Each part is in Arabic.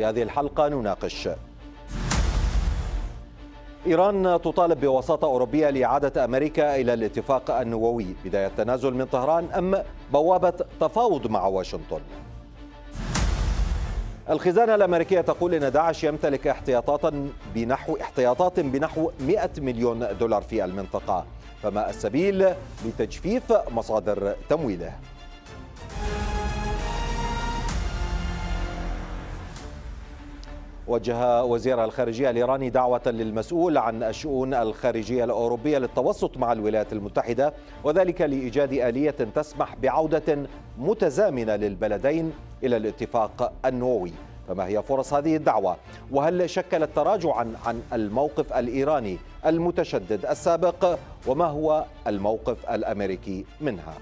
في هذه الحلقة نناقش إيران تطالب بوساطة أوروبية لإعادة أمريكا إلى الاتفاق النووي بداية تنازل من طهران أم بوابة تفاوض مع واشنطن الخزانة الأمريكية تقول إن داعش يمتلك احتياطات بنحو احتياطات بنحو 100 مليون دولار في المنطقة فما السبيل لتجفيف مصادر تمويله وجه وزير الخارجية الإيراني دعوة للمسؤول عن الشؤون الخارجية الأوروبية للتوسط مع الولايات المتحدة وذلك لإيجاد آلية تسمح بعودة متزامنة للبلدين إلى الاتفاق النووي فما هي فرص هذه الدعوة؟ وهل شكل التراجع عن, عن الموقف الإيراني المتشدد السابق؟ وما هو الموقف الأمريكي منها؟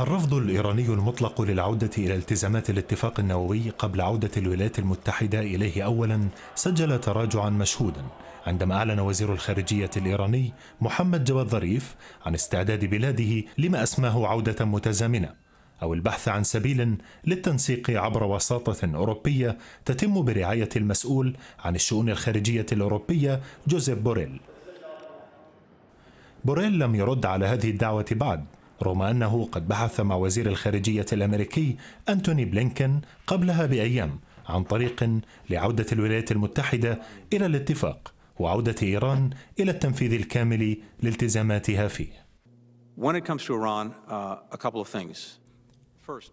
الرفض الإيراني المطلق للعودة إلى التزامات الاتفاق النووي قبل عودة الولايات المتحدة إليه أولا سجل تراجعا مشهودا عندما أعلن وزير الخارجية الإيراني محمد جواد ظريف عن استعداد بلاده لما أسماه عودة متزامنة أو البحث عن سبيل للتنسيق عبر وساطة أوروبية تتم برعاية المسؤول عن الشؤون الخارجية الأوروبية جوزيف بوريل بوريل لم يرد على هذه الدعوة بعد رغم أنه قد بحث مع وزير الخارجية الأمريكي أنتوني بلينكن قبلها بأيام عن طريق لعودة الولايات المتحدة إلى الاتفاق وعودة إيران إلى التنفيذ الكامل لالتزاماتها فيه uh,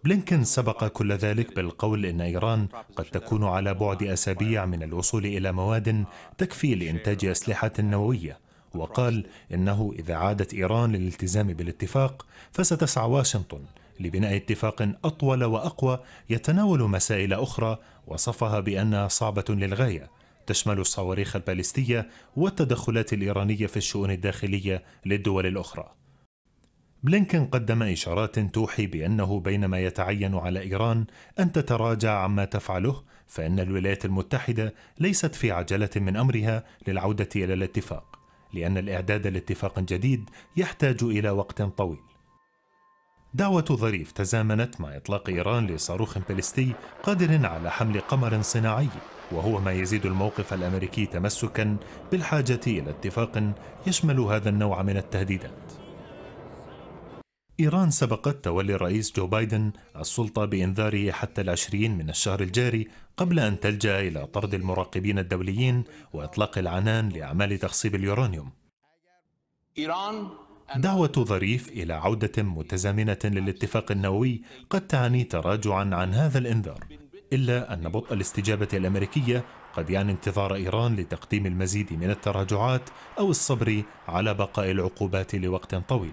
بلينكن سبق كل ذلك بالقول ان ايران قد تكون على بعد اسابيع من الوصول الى مواد تكفي لانتاج اسلحه نوويه وقال إنه إذا عادت إيران للالتزام بالاتفاق فستسعى واشنطن لبناء اتفاق أطول وأقوى يتناول مسائل أخرى وصفها بأنها صعبة للغاية تشمل الصواريخ البالستية والتدخلات الإيرانية في الشؤون الداخلية للدول الأخرى بلينكن قدم إشارات توحي بأنه بينما يتعين على إيران أن تتراجع عما تفعله فإن الولايات المتحدة ليست في عجلة من أمرها للعودة إلى الاتفاق لأن الإعداد لاتفاق جديد يحتاج إلى وقت طويل. دعوة ظريف تزامنت مع إطلاق إيران لصاروخ باليستي قادر على حمل قمر صناعي، وهو ما يزيد الموقف الأمريكي تمسكا بالحاجة إلى اتفاق يشمل هذا النوع من التهديدات. إيران سبقت تولي الرئيس جو بايدن السلطة بإنذاره حتى العشرين من الشهر الجاري قبل أن تلجأ إلى طرد المراقبين الدوليين وإطلاق العنان لأعمال تخصيب اليورانيوم دعوة ظريف إلى عودة متزامنة للاتفاق النووي قد تعني تراجعا عن هذا الإنذار إلا أن بطء الاستجابة الأمريكية قد يعني انتظار إيران لتقديم المزيد من التراجعات أو الصبر على بقاء العقوبات لوقت طويل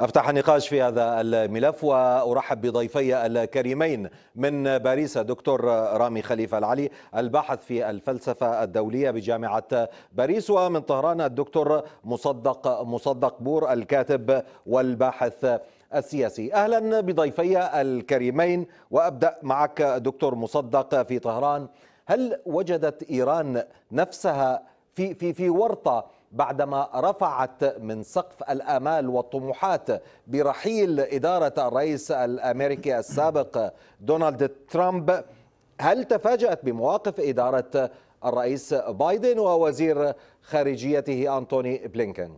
افتح النقاش في هذا الملف وارحب بضيفي الكريمين من باريس دكتور رامي خليفه العلي الباحث في الفلسفه الدوليه بجامعه باريس ومن طهران الدكتور مصدق مصدق بور الكاتب والباحث السياسي اهلا بضيفي الكريمين وابدا معك دكتور مصدق في طهران هل وجدت ايران نفسها في في في ورطه بعدما رفعت من سقف الآمال والطموحات برحيل إدارة الرئيس الأمريكي السابق دونالد ترامب هل تفاجأت بمواقف إدارة الرئيس بايدن ووزير خارجيته أنتوني بلينكن؟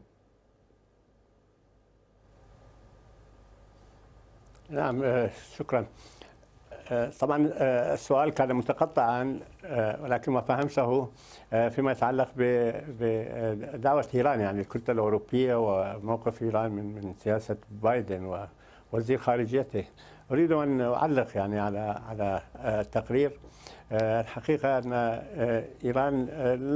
نعم آه، شكرا آه، طبعا آه، السؤال كان متقطعا آه، ولكن ما فهمته فيما يتعلق بدعوة إيران يعني الكتلة الأوروبية وموقف إيران من سياسة بايدن ووزير خارجيته أريد أن أعلق يعني على على آه، التقرير آه، الحقيقة أن آه، إيران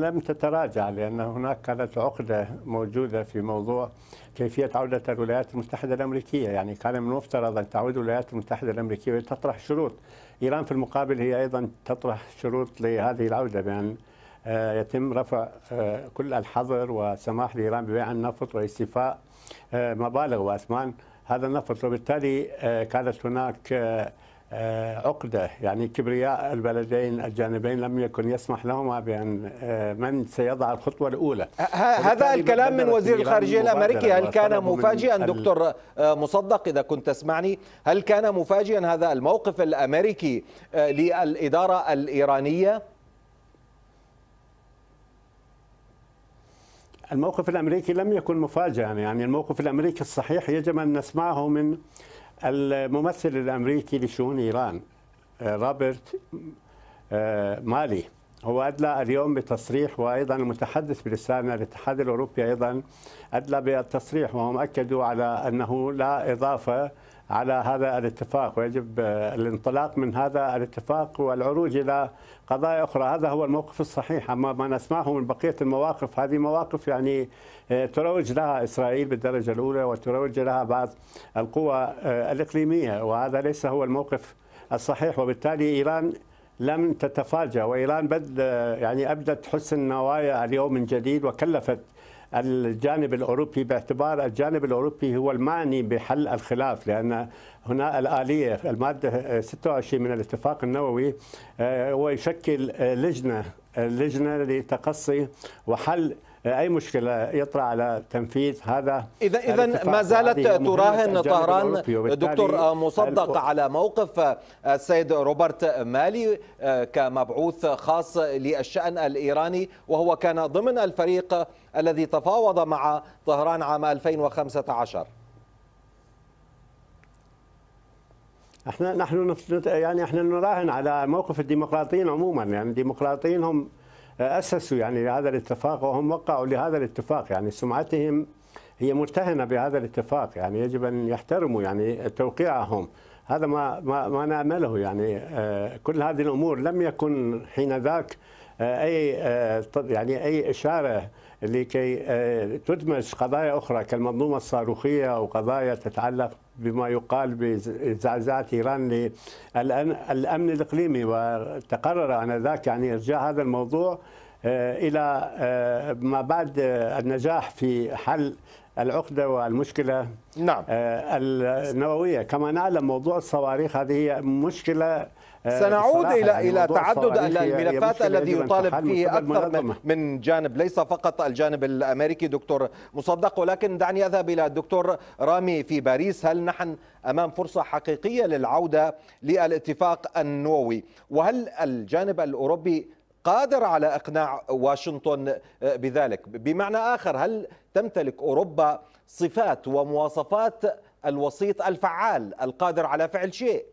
لم تتراجع لأن هناك كانت عقدة موجودة في موضوع كيفية عودة الولايات المتحدة الأمريكية يعني كان من المفترض أن تعود الولايات المتحدة الأمريكية وتطرح شروط إيران في المقابل هي أيضا تطرح شروط لهذه العودة بأن يتم رفع كل الحظر والسماح لإيران ببيع النفط واستيفاء مبالغ وأثمان هذا النفط وبالتالي آه، كانت هناك آه، آه، عقده يعني كبرياء البلدين الجانبين لم يكن يسمح لهما بان من سيضع الخطوه الاولى هذا الكلام من وزير الخارجيه الامريكي هل كان مفاجئا دكتور مصدق اذا كنت تسمعني هل كان مفاجئا هذا الموقف الامريكي للاداره الايرانيه الموقف الامريكي لم يكن مفاجئا يعني الموقف الامريكي الصحيح يجب ان نسمعه من الممثل الامريكي لشؤون ايران آه، روبرت آه، مالي هو ادلى اليوم بتصريح وايضا المتحدث بلسان الاتحاد الاوروبي ايضا ادلى بالتصريح وهم اكدوا على انه لا اضافه على هذا الاتفاق ويجب آه، الانطلاق من هذا الاتفاق والعروج الى قضايا اخرى هذا هو الموقف الصحيح اما ما نسمعه من بقيه المواقف هذه مواقف يعني آه، تروج لها اسرائيل بالدرجه الاولى وتروج لها بعض القوى آه، الاقليميه وهذا ليس هو الموقف الصحيح وبالتالي ايران لم تتفاجأ وإيران بد يعني أبدت حسن نوايا اليوم من جديد وكلفت الجانب الاوروبي باعتبار الجانب الاوروبي هو المعني بحل الخلاف لان هنا الاليه الماده 26 من الاتفاق النووي آه، هو يشكل آه، لجنه آه، لجنه لتقصي وحل اي مشكله يطرا على تنفيذ هذا اذا اذا ما زالت تراهن طهران دكتور مصدق على موقف السيد روبرت مالي آه، كمبعوث خاص للشان الايراني وهو كان ضمن الفريق الذي تفاوض مع طهران عام 2015 احنا نحن يعني احنا نراهن على موقف الديمقراطيين عموما يعني الديمقراطيين هم اسسوا يعني هذا الاتفاق وهم وقعوا لهذا الاتفاق يعني سمعتهم هي مرتهنه بهذا الاتفاق يعني يجب ان يحترموا يعني توقيعهم هذا ما ما, ما نعمله يعني آه، كل هذه الامور لم يكن حين ذاك آه، اي آه، يعني اي اشاره لكي تدمج قضايا اخرى كالمنظومه الصاروخيه او قضايا تتعلق بما يقال بزعزعة إيران للأمن الإقليمي وتقرر آنذاك يعني إرجاع هذا الموضوع آه، إلى آه، ما بعد آه، النجاح في حل العقدة والمشكلة نعم. النووية كما نعلم موضوع الصواريخ هذه مشكلة آه، سنعود الى يعني الى تعدد الملفات الذي يطالب فيه اكثر من جانب ليس فقط الجانب الامريكي دكتور مصدق ولكن دعني اذهب الى الدكتور رامي في باريس هل نحن امام فرصه حقيقيه للعوده للاتفاق النووي وهل الجانب الاوروبي قادر على اقناع واشنطن بذلك بمعنى اخر هل تمتلك اوروبا صفات ومواصفات الوسيط الفعال القادر على فعل شيء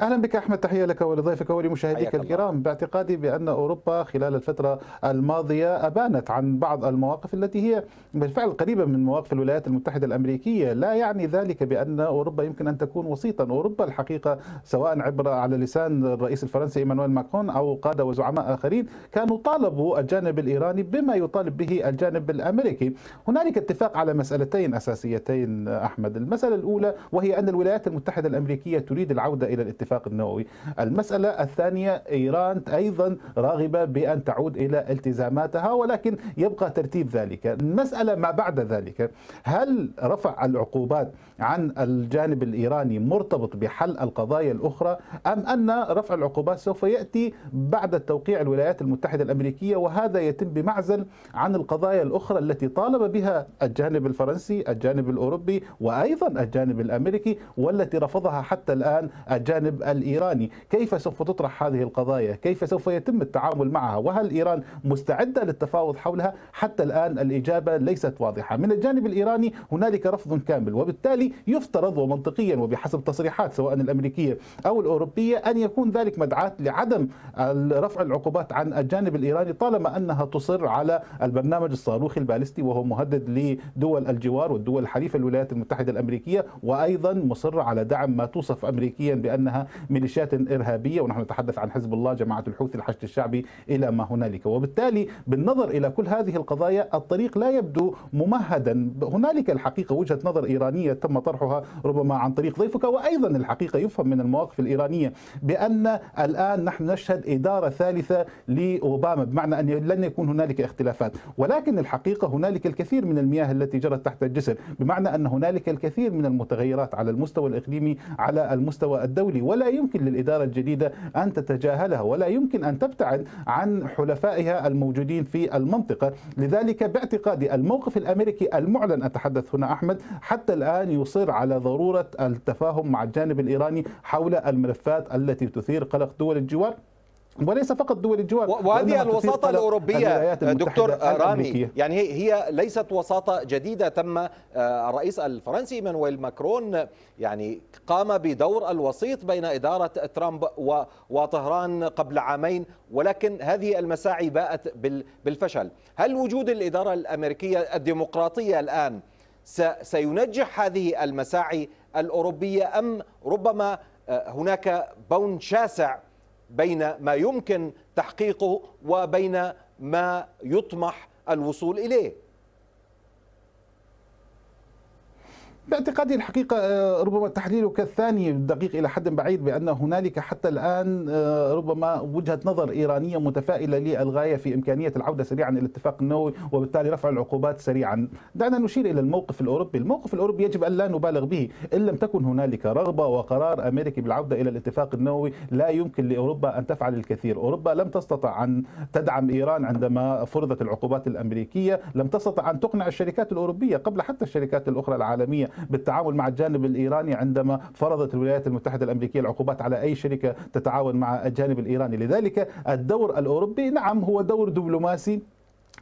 اهلا بك احمد تحيه لك ولضيفك ولمشاهديك الكرام باعتقادي بان اوروبا خلال الفتره الماضيه ابانت عن بعض المواقف التي هي بالفعل قريبه من مواقف الولايات المتحده الامريكيه لا يعني ذلك بان اوروبا يمكن ان تكون وسيطا اوروبا الحقيقه سواء عبر على لسان الرئيس الفرنسي ايمانويل ماكرون او قاده وزعماء اخرين كانوا طالبوا الجانب الايراني بما يطالب به الجانب الامريكي هنالك اتفاق على مسالتين اساسيتين احمد المساله الاولى وهي ان الولايات المتحده الامريكيه تريد العوده الى الاتفاق الاتفاق النووي المسألة الثانية إيران أيضا راغبة بأن تعود إلى التزاماتها ولكن يبقى ترتيب ذلك المسألة ما بعد ذلك هل رفع العقوبات عن الجانب الإيراني مرتبط بحل القضايا الأخرى أم أن رفع العقوبات سوف يأتي بعد توقيع الولايات المتحدة الأمريكية وهذا يتم بمعزل عن القضايا الأخرى التي طالب بها الجانب الفرنسي الجانب الأوروبي وأيضا الجانب الأمريكي والتي رفضها حتى الآن الجانب الجانب الايراني، كيف سوف تطرح هذه القضايا؟ كيف سوف يتم التعامل معها؟ وهل ايران مستعده للتفاوض حولها؟ حتى الان الاجابه ليست واضحه، من الجانب الايراني هنالك رفض كامل، وبالتالي يفترض ومنطقيا وبحسب تصريحات سواء الامريكيه او الاوروبيه ان يكون ذلك مدعاه لعدم رفع العقوبات عن الجانب الايراني طالما انها تصر على البرنامج الصاروخي البالستي وهو مهدد لدول الجوار والدول الحليفه الولايات المتحده الامريكيه وايضا مصره على دعم ما توصف امريكيا بانها ميليشيات إرهابية ونحن نتحدث عن حزب الله جماعة الحوثي الحشد الشعبي إلى ما هنالك وبالتالي بالنظر إلى كل هذه القضايا الطريق لا يبدو ممهدا هنالك الحقيقة وجهة نظر إيرانية تم طرحها ربما عن طريق ضيفك وأيضا الحقيقة يفهم من المواقف الإيرانية بأن الآن نحن نشهد إدارة ثالثة لأوباما بمعنى أن لن يكون هنالك اختلافات ولكن الحقيقة هنالك الكثير من المياه التي جرت تحت الجسر بمعنى أن هنالك الكثير من المتغيرات على المستوى الإقليمي على المستوى الدولي ولا يمكن للإدارة الجديدة أن تتجاهلها ولا يمكن أن تبتعد عن حلفائها الموجودين في المنطقة لذلك باعتقادي الموقف الأمريكي المعلن أتحدث هنا أحمد حتى الآن يصر على ضرورة التفاهم مع الجانب الإيراني حول الملفات التي تثير قلق دول الجوار وليس فقط دول الجوار وهذه الوساطه الاوروبيه دكتور رامي يعني هي ليست وساطه جديده تم آه، الرئيس الفرنسي مانويل ماكرون يعني قام بدور الوسيط بين اداره ترامب وطهران قبل عامين ولكن هذه المساعي باءت بالفشل هل وجود الاداره الامريكيه الديمقراطيه الان سينجح هذه المساعي الاوروبيه ام ربما آه، هناك بون شاسع بين ما يمكن تحقيقه وبين ما يطمح الوصول اليه باعتقادي الحقيقة آه، ربما تحليلك الثاني دقيق إلى حد بعيد بأن هنالك حتى الآن آه، ربما وجهة نظر إيرانية متفائلة للغاية في إمكانية العودة سريعا إلى الاتفاق النووي وبالتالي رفع العقوبات سريعا دعنا نشير إلى الموقف الأوروبي الموقف الأوروبي يجب أن لا نبالغ به إن لم تكن هنالك رغبة وقرار أمريكي بالعودة إلى الاتفاق النووي لا يمكن لأوروبا أن تفعل الكثير أوروبا لم تستطع أن تدعم إيران عندما فرضت العقوبات الأمريكية لم تستطع أن تقنع الشركات الأوروبية قبل حتى الشركات الأخرى العالمية بالتعامل مع الجانب الايراني عندما فرضت الولايات المتحده الامريكيه العقوبات على اي شركه تتعاون مع الجانب الايراني، لذلك الدور الاوروبي نعم هو دور دبلوماسي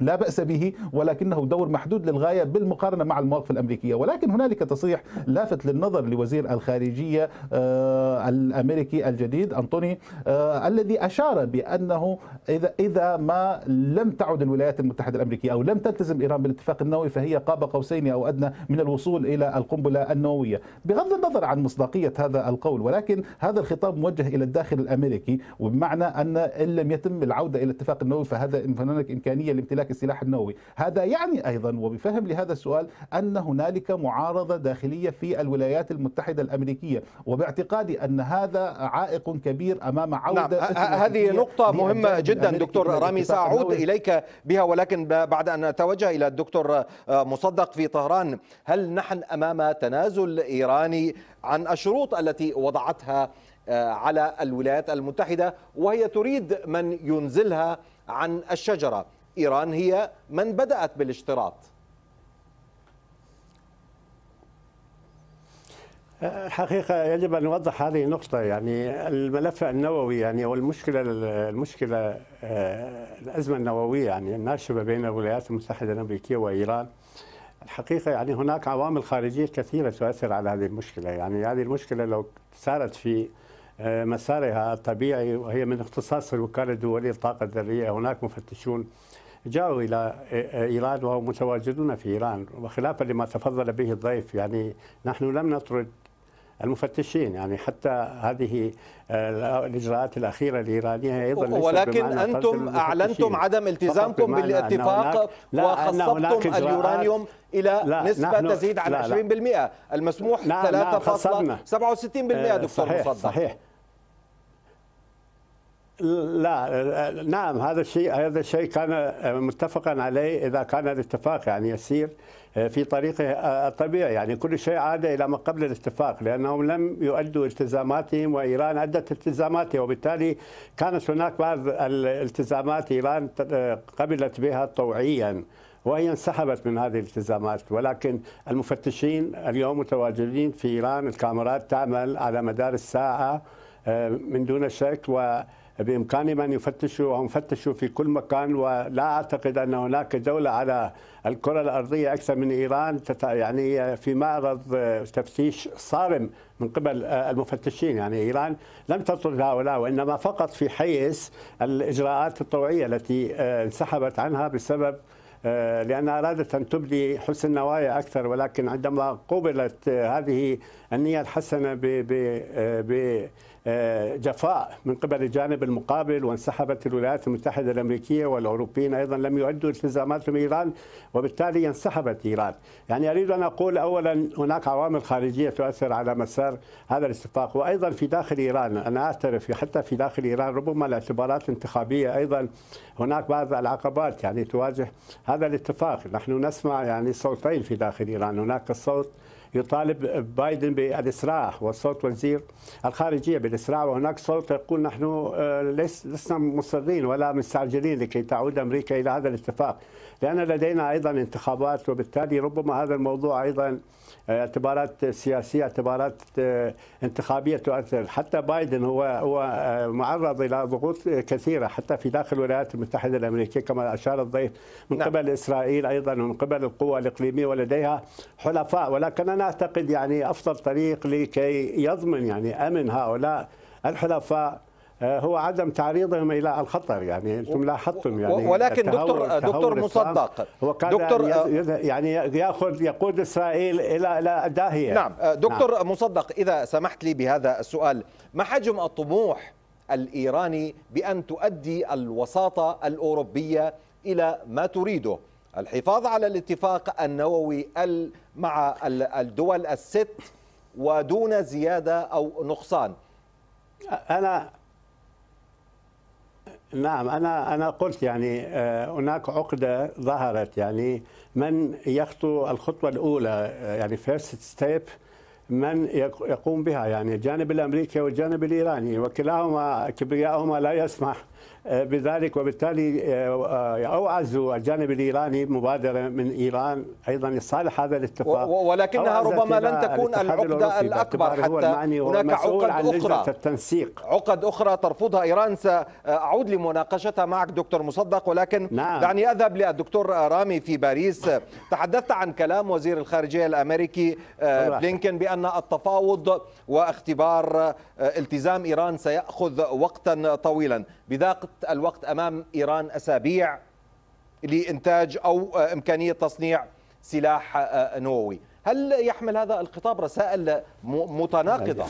لا بأس به ولكنه دور محدود للغاية بالمقارنة مع المواقف الأمريكية ولكن هنالك تصريح لافت للنظر لوزير الخارجية آه، الأمريكي الجديد أنطوني آه، الذي أشار بأنه إذا إذا ما لم تعد الولايات المتحدة الأمريكية أو لم تلتزم إيران بالاتفاق النووي فهي قاب قوسين أو أدنى من الوصول إلى القنبلة النووية بغض النظر عن مصداقية هذا القول ولكن هذا الخطاب موجه إلى الداخل الأمريكي وبمعنى أن إن لم يتم العودة إلى الاتفاق النووي فهذا هناك إمكانية لامتلاك السلاح النووي هذا يعني أيضا وبفهم لهذا السؤال أن هنالك معارضة داخلية في الولايات المتحدة الأمريكية وباعتقادي أن هذا عائق كبير أمام عودة نعم. هذه نقطة مهمة جدا دكتور رامي سأعود إليك بها ولكن بعد أن أتوجه إلى الدكتور آه، مصدق في طهران هل نحن أمام تنازل إيراني عن الشروط التي وضعتها آه، على الولايات المتحدة وهي تريد من ينزلها عن الشجرة إيران هي من بدأت بالاشتراط الحقيقة يجب أن نوضح هذه النقطة يعني الملف النووي يعني والمشكلة المشكلة آه، الأزمة النووية يعني الناشبة بين الولايات المتحدة الأمريكية وإيران الحقيقة يعني هناك عوامل خارجية كثيرة تؤثر على هذه المشكلة يعني هذه المشكلة لو سارت في آه، مسارها الطبيعي وهي من اختصاص الوكالة الدولية للطاقة الذرية هناك مفتشون جاءوا إلى إيران وهم متواجدون في إيران وخلافا لما تفضل به الضيف يعني نحن لم نطرد المفتشين يعني حتى هذه آه، الاجراءات الاخيره الايرانيه ايضا ولكن انتم اعلنتم عدم التزامكم بالاتفاق وخصبتم اليورانيوم الى لا نسبه تزيد عن لا 20% لا المسموح 3.67% نعم، نعم، آه، دكتور صحيح مصدق صحيح لا نعم هذا الشيء هذا الشيء كان متفقا عليه اذا كان الاتفاق يعني يسير آه، في طريقه آه، الطبيعي يعني كل شيء عاد الى ما قبل الاتفاق لانهم لم يؤدوا التزاماتهم وايران ادت التزاماتها وبالتالي كانت هناك بعض الالتزامات ايران آه، قبلت بها طوعيا وهي انسحبت من هذه الالتزامات ولكن المفتشين اليوم متواجدين في ايران الكاميرات تعمل على مدار الساعه من دون شك و بإمكانهم أن يفتشوا وهم فتشوا في كل مكان ولا أعتقد أن هناك دولة على الكرة الأرضية أكثر من إيران يعني في معرض تفتيش صارم من قبل آه، المفتشين يعني إيران لم تطرد هؤلاء وإنما فقط في حيز الإجراءات الطوعية التي آه، انسحبت عنها بسبب آه، لأنها أرادت أن تبدي حسن نوايا أكثر ولكن عندما قوبلت هذه النية الحسنة ب جفاء من قبل الجانب المقابل وانسحبت الولايات المتحدة الأمريكية والأوروبيين أيضا لم يؤدوا التزاماتهم إيران وبالتالي انسحبت إيران يعني أريد أن أقول أولا هناك عوامل خارجية تؤثر على مسار هذا الاتفاق وأيضا في داخل إيران أنا أعترف حتى في داخل إيران ربما الاعتبارات الانتخابية أيضا هناك بعض العقبات يعني تواجه هذا الاتفاق نحن نسمع يعني صوتين في داخل إيران هناك الصوت يطالب بايدن بالإسراع وصوت وزير الخارجية بالإسراع وهناك صوت يقول نحن آه، لسنا مصرين ولا مستعجلين لكي تعود أمريكا إلى هذا الاتفاق لأن لدينا أيضا انتخابات وبالتالي ربما هذا الموضوع أيضا اعتبارات سياسيه اعتبارات آه، انتخابيه تؤثر حتى بايدن هو هو آه، معرض الى ضغوط كثيره حتى في داخل الولايات المتحده الامريكيه كما اشار الضيف من نعم. قبل اسرائيل ايضا ومن قبل القوى الاقليميه ولديها حلفاء ولكن انا اعتقد يعني افضل طريق لكي يضمن يعني امن هؤلاء الحلفاء آه، هو عدم تعريضهم الى الخطر يعني انتم لاحظتم يعني ولكن دكتور دكتور مصدق دكتور آه، يعني ياخذ يقود اسرائيل الى الى داهيه نعم،, آه، نعم دكتور نعم. مصدق اذا سمحت لي بهذا السؤال ما حجم الطموح الايراني بان تؤدي الوساطه الاوروبيه الى ما تريده الحفاظ على الاتفاق النووي مع الدول الست ودون زياده او نقصان انا نعم انا انا قلت يعني آه، هناك عقده ظهرت يعني من يخطو الخطوه الاولى آه، يعني فيرست ستيب من يقوم بها يعني الجانب الامريكي والجانب الايراني وكلاهما كبريائهما لا يسمح آه، بذلك وبالتالي آه، آه، اوعز الجانب الايراني مبادره من ايران ايضا لصالح هذا الاتفاق ولكنها ربما لن تكون العقده الاكبر حتى هناك عقد اخرى التنسيق عقد اخرى ترفضها ايران ساعود لمناقشتها معك دكتور مصدق ولكن نعم. دعني اذهب للدكتور رامي في باريس تحدثت عن كلام وزير الخارجيه الامريكي بلينكن بان التفاوض واختبار التزام ايران سياخذ وقتا طويلا بضاقة الوقت أمام إيران أسابيع لإنتاج أو آه، إمكانية تصنيع سلاح آه، آه، نووي هل يحمل هذا الخطاب رسائل متناقضة؟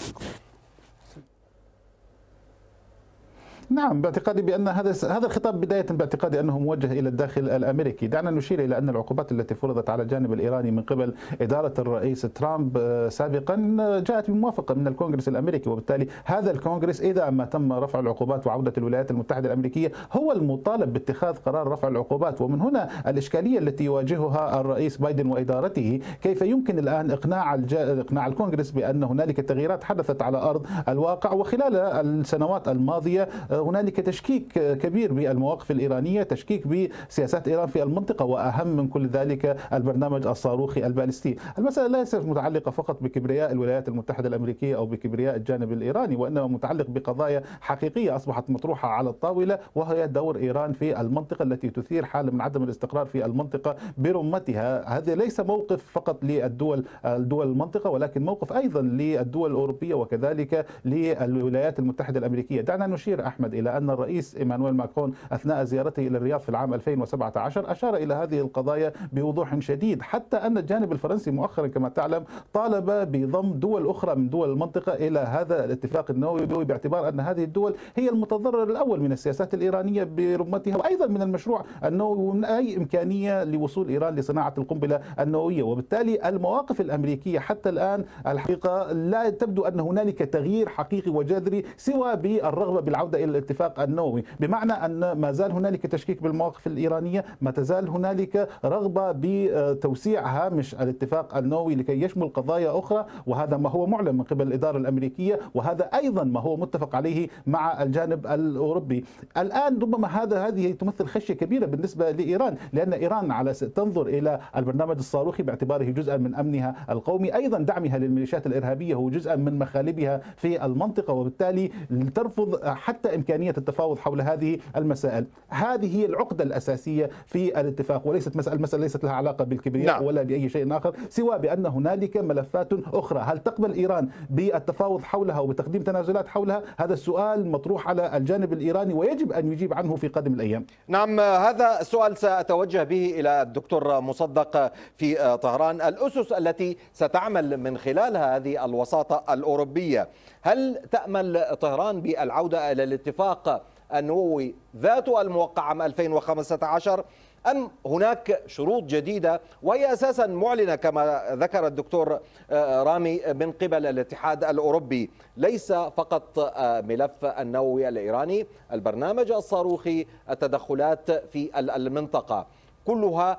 نعم باعتقادي بان هذا هذا الخطاب بدايه باعتقادي انه موجه الى الداخل الامريكي، دعنا نشير الى ان العقوبات التي فرضت على الجانب الايراني من قبل اداره الرئيس ترامب آه، سابقا آه، جاءت بموافقه من الكونغرس الامريكي وبالتالي هذا الكونغرس اذا ما تم رفع العقوبات وعوده الولايات المتحده الامريكيه هو المطالب باتخاذ قرار رفع العقوبات ومن هنا الاشكاليه التي يواجهها الرئيس بايدن وادارته، كيف يمكن الان اقناع الج... اقناع الكونغرس بان هنالك تغييرات حدثت على ارض الواقع وخلال السنوات الماضيه آه، هنالك تشكيك كبير بالمواقف الإيرانية تشكيك بسياسات إيران في المنطقة وأهم من كل ذلك البرنامج الصاروخي البالستي المسألة ليست متعلقة فقط بكبرياء الولايات المتحدة الأمريكية أو بكبرياء الجانب الإيراني وإنما متعلق بقضايا حقيقية أصبحت مطروحة على الطاولة وهي دور إيران في المنطقة التي تثير حالة من عدم الاستقرار في المنطقة برمتها هذا ليس موقف فقط للدول دول المنطقة ولكن موقف أيضا للدول الأوروبية وكذلك للولايات المتحدة الأمريكية دعنا نشير أحمد أحمد إلى أن الرئيس إيمانويل ماكرون أثناء زيارته إلى الرياض في العام 2017 أشار إلى هذه القضايا بوضوح شديد حتى أن الجانب الفرنسي مؤخرا كما تعلم طالب بضم دول أخرى من دول المنطقة إلى هذا الاتفاق النووي باعتبار أن هذه الدول هي المتضرر الأول من السياسات الإيرانية برمتها وأيضا من المشروع النووي ومن أي إمكانية لوصول إيران لصناعة القنبلة النووية وبالتالي المواقف الأمريكية حتى الآن الحقيقة لا تبدو أن هنالك تغيير حقيقي وجذري سوى بالرغبة بالعودة إلى الاتفاق النووي بمعنى أن ما زال هنالك تشكيك بالمواقف الإيرانية ما تزال هنالك رغبة بتوسيع هامش الاتفاق النووي لكي يشمل قضايا أخرى وهذا ما هو معلن من قبل الإدارة الأمريكية وهذا أيضا ما هو متفق عليه مع الجانب الأوروبي الآن ربما هذا هذه تمثل خشية كبيرة بالنسبة لإيران لأن إيران على تنظر إلى البرنامج الصاروخي باعتباره جزءا من أمنها القومي أيضا دعمها للميليشيات الإرهابية هو جزءا من مخالبها في المنطقة وبالتالي ترفض حتى إمكانية التفاوض حول هذه المسائل هذه هي العقدة الأساسية في الاتفاق وليست مسألة المسألة ليست لها علاقة بالكبرياء نعم. ولا بأي شيء آخر سوى بأن هنالك ملفات أخرى هل تقبل إيران بالتفاوض حولها وبتقديم تنازلات حولها هذا السؤال مطروح على الجانب الإيراني ويجب أن يجيب عنه في قادم الأيام نعم هذا السؤال سأتوجه به إلى الدكتور مصدق في طهران الأسس التي ستعمل من خلالها هذه الوساطة الأوروبية هل تأمل طهران بالعودة إلى الاتفاق النووي ذاته الموقع عام 2015 أم هناك شروط جديدة وهي أساسا معلنة كما ذكر الدكتور آه، رامي من قبل الاتحاد الأوروبي ليس فقط آه، ملف النووي الإيراني البرنامج الصاروخي التدخلات في المنطقة كلها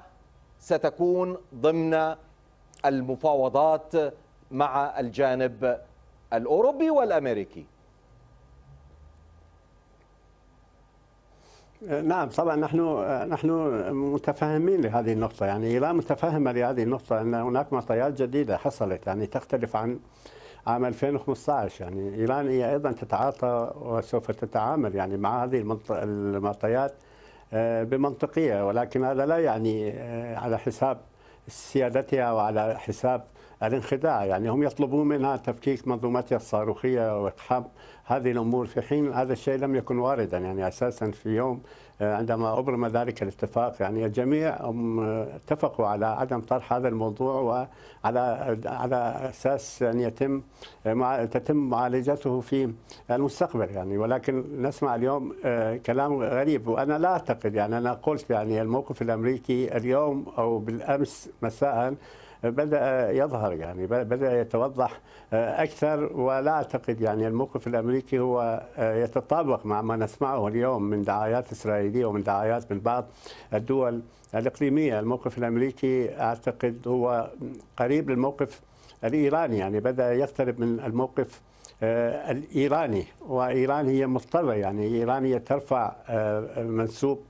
ستكون ضمن المفاوضات مع الجانب الاوروبي والامريكي نعم طبعا نحن نحن متفاهمين لهذه النقطة يعني إيران متفاهمة لهذه النقطة أن هناك معطيات جديدة حصلت يعني تختلف عن عام 2015 يعني إيران هي أيضا تتعاطى وسوف تتعامل يعني مع هذه المعطيات آه، بمنطقية ولكن هذا لا يعني آه، على حساب سيادتها وعلى حساب الانخداع يعني هم يطلبون منها تفكيك منظومتها الصاروخية وإقحام هذه الأمور في حين هذا الشيء لم يكن واردا يعني أساسا في يوم آه، عندما أبرم ذلك الاتفاق يعني الجميع اتفقوا على عدم طرح هذا الموضوع وعلى على أساس أن يتم آه، تتم معالجته في المستقبل يعني ولكن نسمع اليوم آه، كلام غريب وأنا لا أعتقد يعني أنا قلت يعني الموقف الأمريكي اليوم أو بالأمس مساء بدأ يظهر يعني بدأ يتوضح آه، أكثر ولا أعتقد يعني الموقف الأمريكي هو آه، يتطابق مع ما نسمعه اليوم من دعايات إسرائيلية ومن دعايات من بعض الدول الإقليمية الموقف الأمريكي أعتقد هو قريب للموقف الإيراني يعني بدأ يقترب من الموقف آه، الايراني وايران هي مضطره يعني ايران هي ترفع منسوب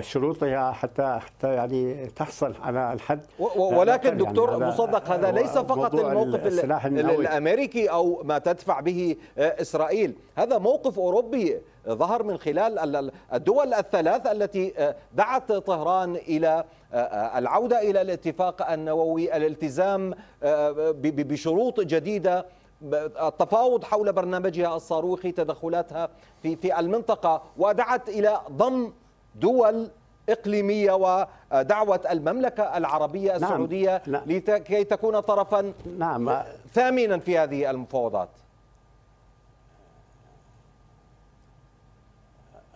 شروطها حتى حتى يعني تحصل على الحد ولكن يعني دكتور يعني مصدق هذا ليس فقط الموقف الامريكي او ما تدفع به آه، اسرائيل هذا موقف اوروبي ظهر من خلال الدول الثلاث التي آه، دعت طهران الى آه، العوده الى الاتفاق النووي الالتزام بشروط جديده التفاوض حول برنامجها الصاروخي تدخلاتها في في المنطقه ودعت الى ضم دول إقليمية ودعوة المملكة العربية نعم. السعودية نعم. لكي تكون طرفا نعم. ثامنا في هذه المفاوضات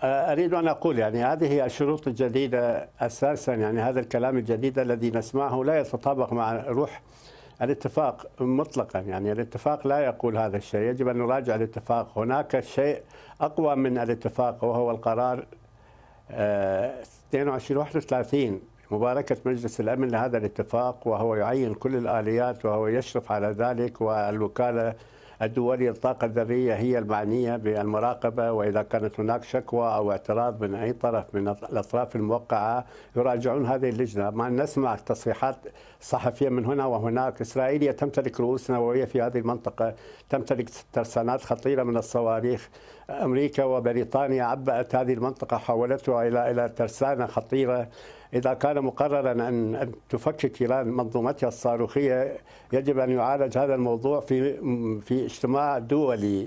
أريد أن أقول يعني هذه الشروط الجديدة أساسا يعني هذا الكلام الجديد الذي نسمعه لا يتطابق مع روح الاتفاق مطلقا يعني الاتفاق لا يقول هذا الشيء يجب أن نراجع الاتفاق هناك شيء أقوى من الاتفاق وهو القرار 22 آه، 31 مباركة مجلس الأمن لهذا الاتفاق وهو يعين كل الآليات وهو يشرف على ذلك والوكالة الدولي للطاقة الذرية هي المعنية بالمراقبة وإذا كانت هناك شكوى أو اعتراض من أي طرف من الأطراف الموقعة يراجعون هذه اللجنة ما نسمع تصريحات صحفية من هنا وهناك إسرائيل تمتلك رؤوس نووية في هذه المنطقة تمتلك ترسانات خطيرة من الصواريخ أمريكا وبريطانيا عبأت هذه المنطقة حولتها إلى إلى ترسانة خطيرة إذا كان مقررا أن تفكك إيران منظومتها الصاروخية يجب أن يعالج هذا الموضوع في في اجتماع دولي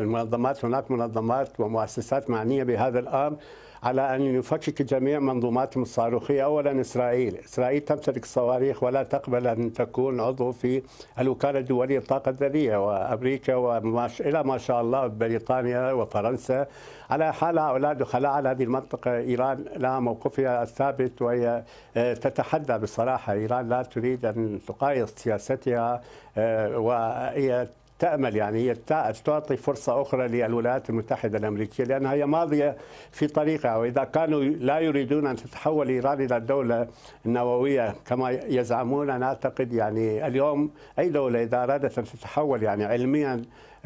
المنظمات آه، هناك منظمات ومؤسسات معنية بهذا الأمر على أن يفكك جميع منظوماتهم الصاروخية أولا إسرائيل إسرائيل تمتلك الصواريخ ولا تقبل أن تكون عضو في الوكالة الدولية للطاقة الذرية وأمريكا الى ما شاء الله بريطانيا وفرنسا على حال هؤلاء دخلاء على هذه المنطقة إيران لها موقفها الثابت وهي آه، تتحدى بصراحة إيران لا تريد أن تقايض سياستها آه، وهي تأمل يعني هي تعطي فرصة أخرى للولايات المتحدة الأمريكية لأنها هي ماضية في طريقها وإذا كانوا لا يريدون أن تتحول إيران إلى دوله نوويه كما يزعمون أنا أعتقد يعني اليوم أي دولة إذا أرادت أن تتحول يعني علميا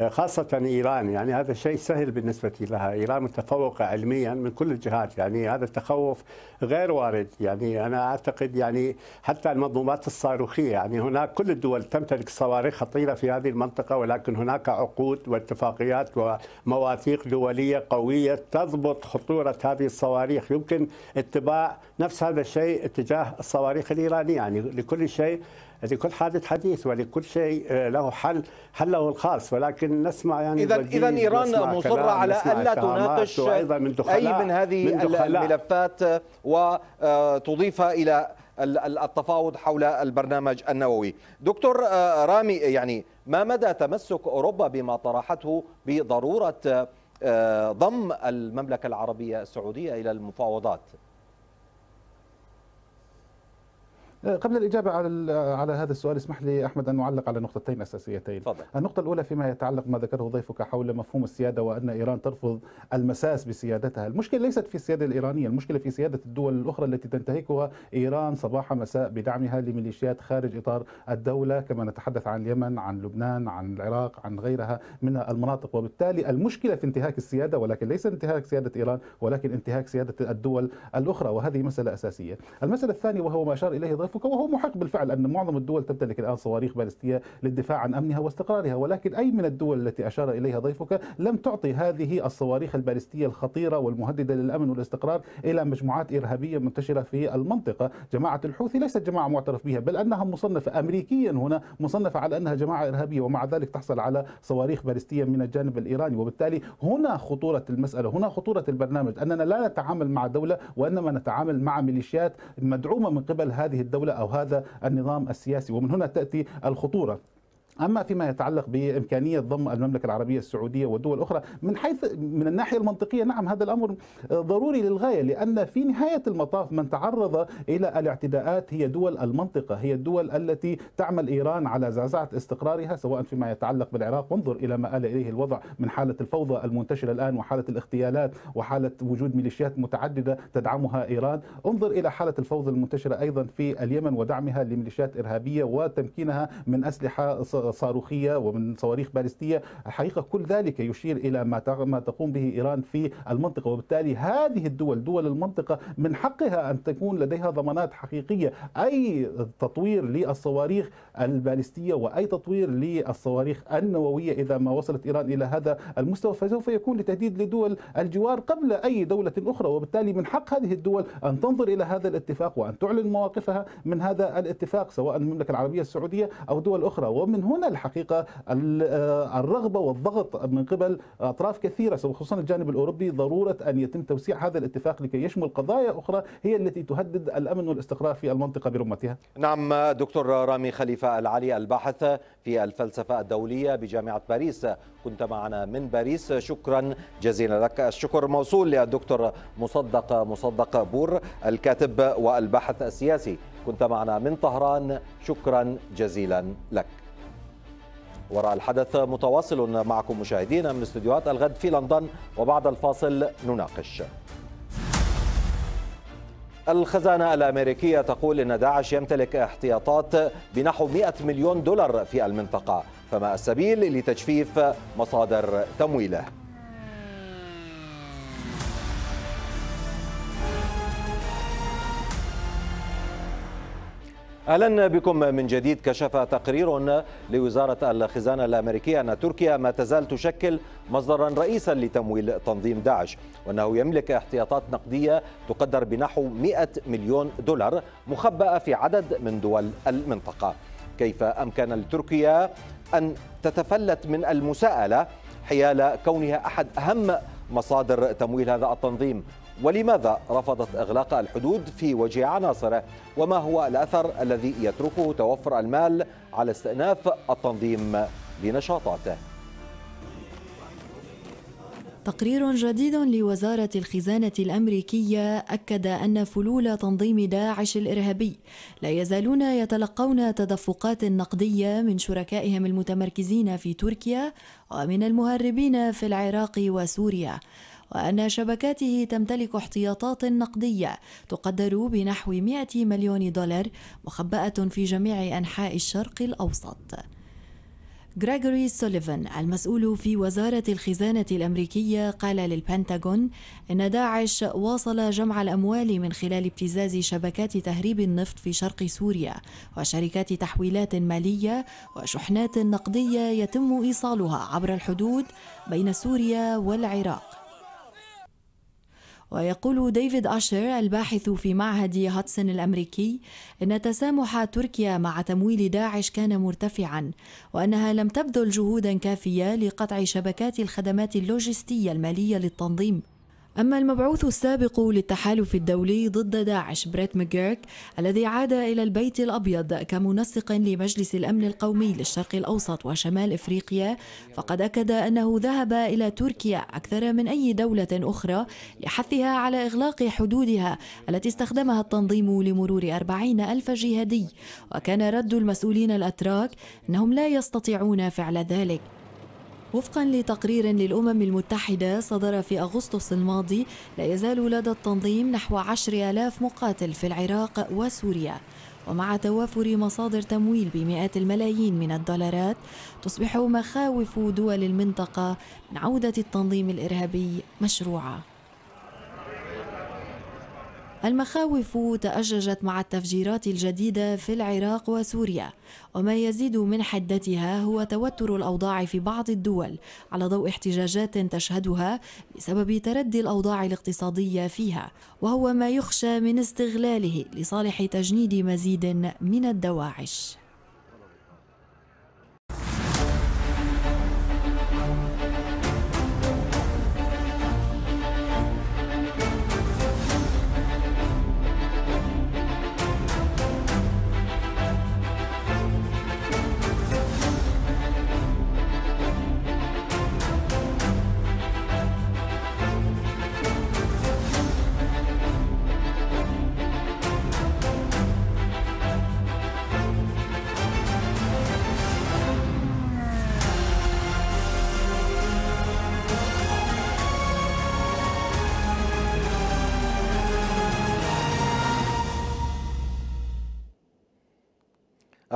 خاصة إيران يعني هذا شيء سهل بالنسبة لها إيران متفوقة علميا من كل الجهات يعني هذا التخوف غير وارد يعني أنا أعتقد يعني حتى المنظومات الصاروخية يعني هناك كل الدول تمتلك صواريخ خطيرة في هذه المنطقة ولكن هناك عقود واتفاقيات ومواثيق دولية قوية تضبط خطورة هذه الصواريخ يمكن اتباع نفس هذا الشيء اتجاه الصواريخ الإيرانية يعني لكل شيء لكل حادث حديث ولكل شيء آه، له حل حله الخاص ولكن نسمع يعني اذا اذا ايران مصره على الا تناقش من اي من هذه من الملفات وتضيفها آه، الى التفاوض حول البرنامج النووي دكتور آه، رامي يعني ما مدى تمسك أوروبا بما طرحته بضرورة ضم المملكة العربية السعودية إلى المفاوضات قبل الإجابة على على هذا السؤال اسمح لي أحمد أن أعلق على نقطتين أساسيتين فضل. النقطة الأولى فيما يتعلق ما ذكره ضيفك حول مفهوم السيادة وأن إيران ترفض المساس بسيادتها المشكلة ليست في السيادة الإيرانية المشكلة في سيادة الدول الأخرى التي تنتهكها إيران صباح مساء بدعمها لميليشيات خارج إطار الدولة كما نتحدث عن اليمن عن لبنان عن العراق عن غيرها من المناطق وبالتالي المشكلة في انتهاك السيادة ولكن ليس انتهاك سيادة إيران ولكن انتهاك سيادة الدول الأخرى وهذه مسألة أساسية المسألة الثانية وهو ما أشار إليه ضيف تدفقه وهو محق بالفعل أن معظم الدول تمتلك الآن صواريخ باليستية للدفاع عن أمنها واستقرارها ولكن أي من الدول التي أشار إليها ضيفك لم تعطي هذه الصواريخ الباليستية الخطيرة والمهددة للأمن والاستقرار إلى مجموعات إرهابية منتشرة في المنطقة جماعة الحوثي ليست جماعة معترف بها بل أنها مصنفة أمريكيا هنا مصنفة على أنها جماعة إرهابية ومع ذلك تحصل على صواريخ باليستية من الجانب الإيراني وبالتالي هنا خطورة المسألة هنا خطورة البرنامج أننا لا نتعامل مع دولة وإنما نتعامل مع ميليشيات مدعومة من قبل هذه الدولة الدولة أو هذا النظام السياسي ومن هنا تأتي الخطورة اما فيما يتعلق بامكانيه ضم المملكه العربيه السعوديه ودول اخرى من حيث من الناحيه المنطقيه نعم هذا الامر آه، ضروري للغايه لان في نهايه المطاف من تعرض الى الاعتداءات هي دول المنطقه هي الدول التي تعمل ايران على زعزعه استقرارها سواء فيما يتعلق بالعراق وانظر الى ما آل اليه الوضع من حاله الفوضى المنتشره الان وحاله الاغتيالات وحاله وجود ميليشيات متعدده تدعمها ايران انظر الى حاله الفوضى المنتشره ايضا في اليمن ودعمها لميليشيات ارهابيه وتمكينها من اسلحه صاروخيه ومن صواريخ باليستيه الحقيقه كل ذلك يشير الى ما ما تقوم به ايران في المنطقه وبالتالي هذه الدول دول المنطقه من حقها ان تكون لديها ضمانات حقيقيه اي تطوير للصواريخ الباليستيه واي تطوير للصواريخ النوويه اذا ما وصلت ايران الى هذا المستوى فسوف يكون لتهديد لدول الجوار قبل اي دوله اخرى وبالتالي من حق هذه الدول ان تنظر الى هذا الاتفاق وان تعلن مواقفها من هذا الاتفاق سواء المملكه العربيه السعوديه او دول اخرى ومن هنا هنا الحقيقة آه، الرغبة والضغط من قبل أطراف كثيرة خصوصا الجانب الأوروبي ضرورة أن يتم توسيع هذا الاتفاق لكي يشمل قضايا أخرى هي التي تهدد الأمن والاستقرار في المنطقة برمتها نعم دكتور رامي خليفة العلي الباحث في الفلسفة الدولية بجامعة باريس كنت معنا من باريس شكرا جزيلا لك الشكر موصول للدكتور مصدق مصدق بور الكاتب والباحث السياسي كنت معنا من طهران شكرا جزيلا لك وراء الحدث متواصل معكم مشاهدينا من استديوهات الغد في لندن وبعد الفاصل نناقش الخزانة الأمريكية تقول إن داعش يمتلك احتياطات بنحو 100 مليون دولار في المنطقة فما السبيل لتجفيف مصادر تمويله اهلا بكم من جديد كشف تقرير لوزاره الخزانه الامريكيه ان تركيا ما تزال تشكل مصدرا رئيسا لتمويل تنظيم داعش وانه يملك احتياطات نقديه تقدر بنحو 100 مليون دولار مخبأه في عدد من دول المنطقه. كيف امكن لتركيا ان تتفلت من المساءله حيال كونها احد اهم مصادر تمويل هذا التنظيم ولماذا رفضت إغلاق الحدود في وجه عناصره وما هو الأثر الذي يتركه توفر المال على استئناف التنظيم لنشاطاته تقرير جديد لوزارة الخزانة الأمريكية أكد أن فلول تنظيم داعش الإرهابي لا يزالون يتلقون تدفقات نقدية من شركائهم المتمركزين في تركيا ومن المهربين في العراق وسوريا وأن شبكاته تمتلك احتياطات نقدية تقدر بنحو 100 مليون دولار مخبأة في جميع أنحاء الشرق الأوسط. غريغوري سوليفان المسؤول في وزارة الخزانة الأمريكية قال للبنتاغون إن داعش واصل جمع الأموال من خلال ابتزاز شبكات تهريب النفط في شرق سوريا وشركات تحويلات مالية وشحنات نقدية يتم إيصالها عبر الحدود بين سوريا والعراق ويقول ديفيد أشر الباحث في معهد هاتسون الأمريكي إن تسامح تركيا مع تمويل داعش كان مرتفعا وأنها لم تبذل جهودا كافية لقطع شبكات الخدمات اللوجستية المالية للتنظيم أما المبعوث السابق للتحالف الدولي ضد داعش بريت ماجيرك الذي عاد إلى البيت الأبيض كمنسق لمجلس الأمن القومي للشرق الأوسط وشمال إفريقيا فقد أكد أنه ذهب إلى تركيا أكثر من أي دولة أخرى لحثها على إغلاق حدودها التي استخدمها التنظيم لمرور أربعين ألف جهادي وكان رد المسؤولين الأتراك أنهم لا يستطيعون فعل ذلك وفقا لتقرير للأمم المتحدة صدر في أغسطس الماضي لا يزال لدى التنظيم نحو عشر آلاف مقاتل في العراق وسوريا ومع توافر مصادر تمويل بمئات الملايين من الدولارات تصبح مخاوف دول المنطقة من عودة التنظيم الإرهابي مشروعة المخاوف تأججت مع التفجيرات الجديدة في العراق وسوريا وما يزيد من حدتها هو توتر الأوضاع في بعض الدول على ضوء احتجاجات تشهدها بسبب تردي الأوضاع الاقتصادية فيها وهو ما يخشى من استغلاله لصالح تجنيد مزيد من الدواعش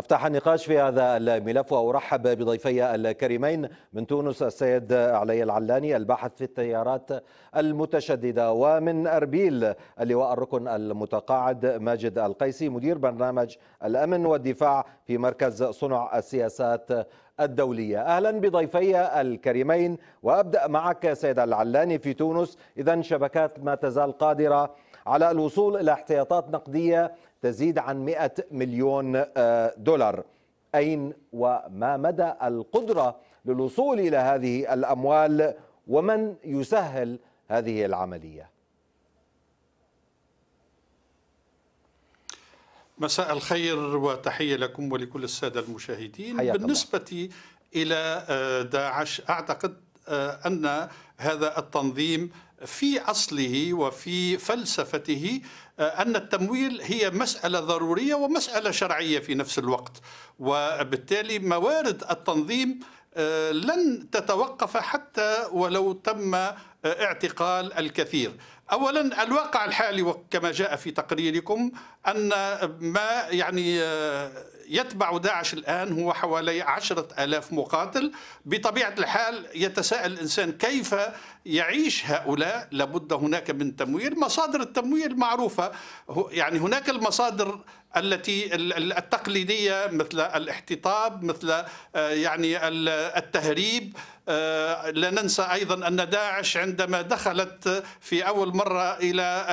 نفتح النقاش في هذا الملف وارحب بضيفي الكريمين من تونس السيد علي العلاني الباحث في التيارات المتشدده ومن اربيل اللواء الركن المتقاعد ماجد القيسي مدير برنامج الامن والدفاع في مركز صنع السياسات الدولية أهلا بضيفي الكريمين وأبدأ معك سيد العلاني في تونس إذا شبكات ما تزال قادرة على الوصول إلى احتياطات نقدية تزيد عن 100 مليون آه، دولار أين وما مدى القدرة للوصول إلى هذه الأموال ومن يسهل هذه العملية مساء الخير وتحية لكم ولكل السادة المشاهدين بالنسبة الله. إلى آه، داعش أعتقد آه، أن هذا التنظيم في اصله وفي فلسفته آه، ان التمويل هي مساله ضروريه ومساله شرعيه في نفس الوقت وبالتالي موارد التنظيم آه، لن تتوقف حتى ولو تم آه، اعتقال الكثير اولا الواقع الحالي كما جاء في تقريركم ان ما يعني يتبع داعش الآن هو حوالي عشرة ألاف مقاتل بطبيعة الحال يتساءل الإنسان كيف يعيش هؤلاء لابد هناك من تمويل مصادر التمويل معروفة يعني هناك المصادر التي التقليديه مثل الاحتطاب مثل آه، يعني التهريب آه، لا ننسى ايضا ان داعش عندما دخلت في اول مره الى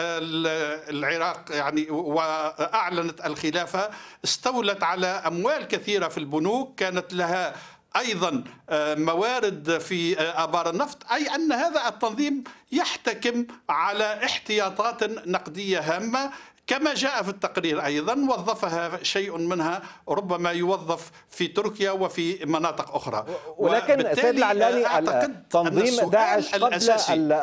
العراق يعني واعلنت الخلافه استولت على اموال كثيره في البنوك كانت لها ايضا آه، موارد في ابار النفط اي ان هذا التنظيم يحتكم على احتياطات نقديه هامه كما جاء في التقرير أيضا وظفها شيء منها ربما يوظف في تركيا وفي مناطق أخرى ولكن سيد العلاني تنظيم داعش قبل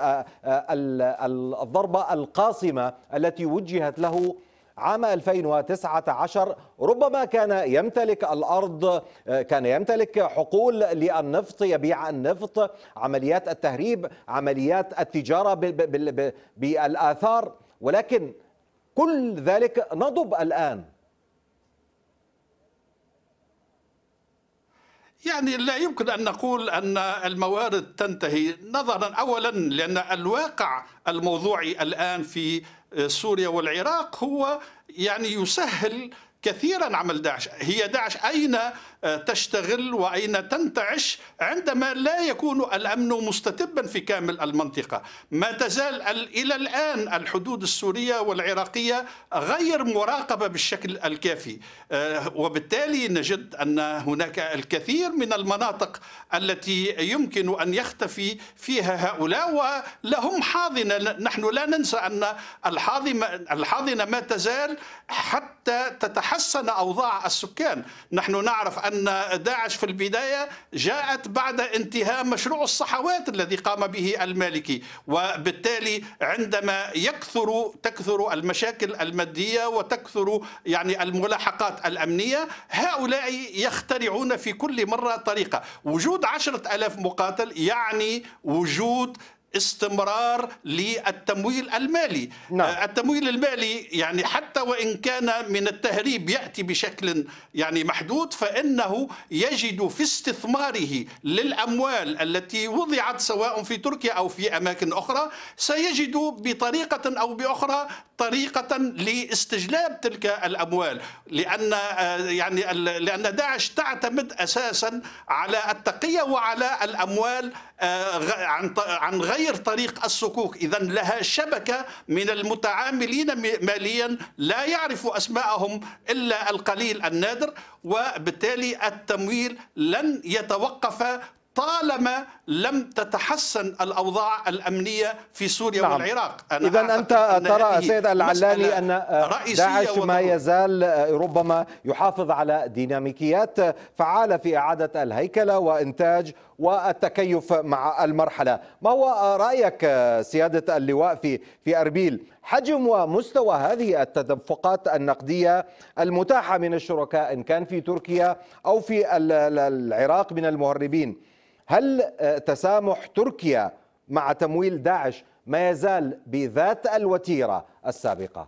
الضربة القاصمة التي وجهت له عام 2019 ربما كان يمتلك الأرض كان يمتلك حقول للنفط يبيع النفط عمليات التهريب عمليات التجارة بالآثار ولكن كل ذلك نضب الآن يعني لا يمكن أن نقول أن الموارد تنتهي نظرا أولا لأن الواقع الموضوعي الآن في سوريا والعراق هو يعني يسهل كثيرا عمل داعش هي داعش أين تشتغل وأين تنتعش عندما لا يكون الأمن مستتبا في كامل المنطقة ما تزال إلى الآن الحدود السورية والعراقية غير مراقبة بالشكل الكافي آه، وبالتالي نجد أن هناك الكثير من المناطق التي يمكن أن يختفي فيها هؤلاء ولهم حاضنة نحن لا ننسى أن الحاضنة ما تزال حتى تتحسن أوضاع السكان نحن نعرف أن أن داعش في البداية جاءت بعد انتهاء مشروع الصحوات الذي قام به المالكي وبالتالي عندما يكثر تكثر المشاكل المادية وتكثر يعني الملاحقات الأمنية هؤلاء يخترعون في كل مرة طريقة وجود عشرة ألاف مقاتل يعني وجود استمرار للتمويل المالي نعم. آه، التمويل المالي يعني حتى وإن كان من التهريب يأتي بشكل يعني محدود فإنه يجد في استثماره للأموال التي وضعت سواء في تركيا أو في أماكن أخرى سيجد بطريقة أو بأخرى طريقة لاستجلاب تلك الأموال لأن آه، يعني لأن داعش تعتمد أساسا على التقية وعلى الأموال آه، عن عن غير طريق الصكوك اذا لها شبكه من المتعاملين ماليا لا يعرف اسماءهم الا القليل النادر وبالتالي التمويل لن يتوقف طالما لم تتحسن الأوضاع الأمنية في سوريا نعم. والعراق إذا أنت أن ترى سيد العلاني أن داعش ما يزال ربما يحافظ على ديناميكيات فعالة في إعادة الهيكلة وإنتاج والتكيف مع المرحلة ما هو رأيك سيادة اللواء في في أربيل حجم ومستوى هذه التدفقات النقدية المتاحة من الشركاء إن كان في تركيا أو في العراق من المهربين هل آه، تسامح تركيا مع تمويل داعش ما يزال بذات الوتيره السابقه؟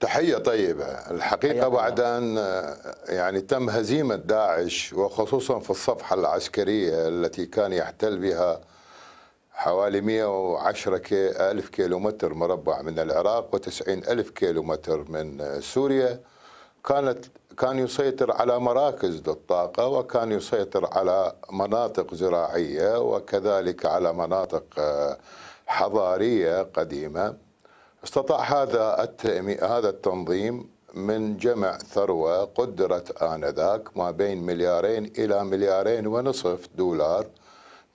تحية طيبة الحقيقة بعد أن آه، يعني تم هزيمة داعش وخصوصا في الصفحة العسكرية التي كان يحتل بها حوالي 110 ألف كيلومتر مربع من العراق و90 ألف كيلومتر من آه، سوريا كانت كان يسيطر على مراكز للطاقة وكان يسيطر على مناطق زراعية وكذلك على مناطق آه، حضارية قديمة استطاع هذا هذا التنظيم من جمع ثروة قدرت آنذاك ما بين مليارين إلى مليارين ونصف دولار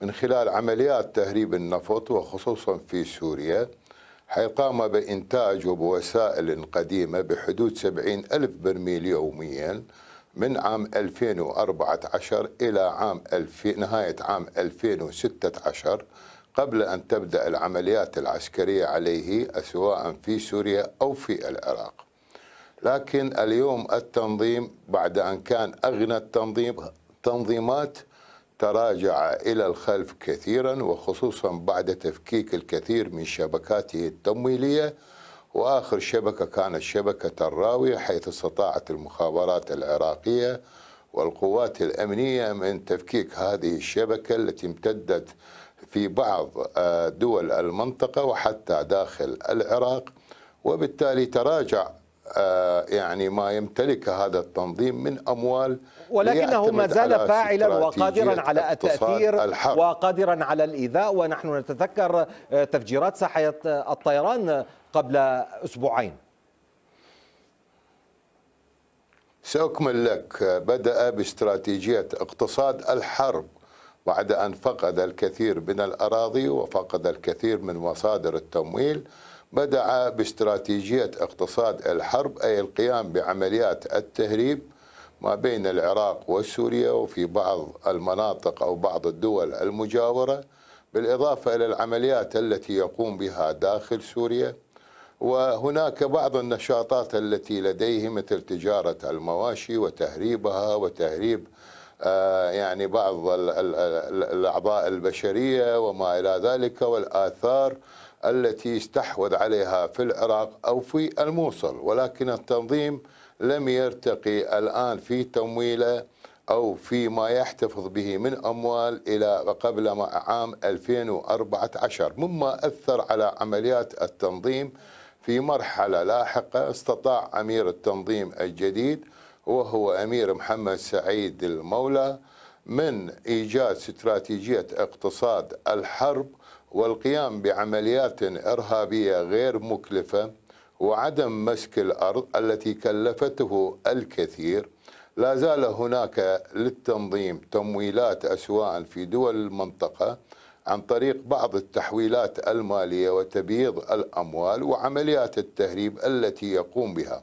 من خلال عمليات تهريب النفط وخصوصا في سوريا قام بإنتاج وبوسائل قديمة بحدود 70 ألف برميل يوميا من عام 2014 إلى عام 2000 نهاية عام 2016 قبل أن تبدأ العمليات العسكرية عليه سواء في سوريا أو في العراق لكن اليوم التنظيم بعد أن كان أغنى التنظيم تنظيمات تراجع إلى الخلف كثيرا وخصوصا بعد تفكيك الكثير من شبكاته التمويلية وآخر شبكة كانت شبكة الراوية حيث استطاعت المخابرات العراقية والقوات الأمنية من تفكيك هذه الشبكة التي امتدت في بعض آه، دول المنطقة وحتى داخل العراق وبالتالي تراجع آه، يعني ما يمتلك هذا التنظيم من اموال ولكنه ما زال فاعلا وقادرا على التاثير الحرب. وقادرا على الايذاء ونحن نتذكر آه، تفجيرات ساحه الطيران قبل اسبوعين ساكمل لك بدا باستراتيجيه اقتصاد الحرب بعد ان فقد الكثير من الاراضي وفقد الكثير من مصادر التمويل بدأ باستراتيجية اقتصاد الحرب أي القيام بعمليات التهريب ما بين العراق وسوريا وفي بعض المناطق أو بعض الدول المجاورة بالإضافة إلى العمليات التي يقوم بها داخل سوريا وهناك بعض النشاطات التي لديه مثل تجارة المواشي وتهريبها وتهريب آه، يعني بعض الأعضاء البشرية وما إلى ذلك والآثار التي استحوذ عليها في العراق أو في الموصل ولكن التنظيم لم يرتقي الآن في تمويله أو فيما يحتفظ به من أموال إلى قبل عام 2014 مما أثر على عمليات التنظيم في مرحلة لاحقة استطاع أمير التنظيم الجديد وهو أمير محمد سعيد المولى من إيجاد استراتيجية اقتصاد الحرب والقيام بعمليات إرهابية غير مكلفة وعدم مسك الأرض التي كلفته الكثير لا زال هناك للتنظيم تمويلات أسواء في دول المنطقة عن طريق بعض التحويلات المالية وتبييض الأموال وعمليات التهريب التي يقوم بها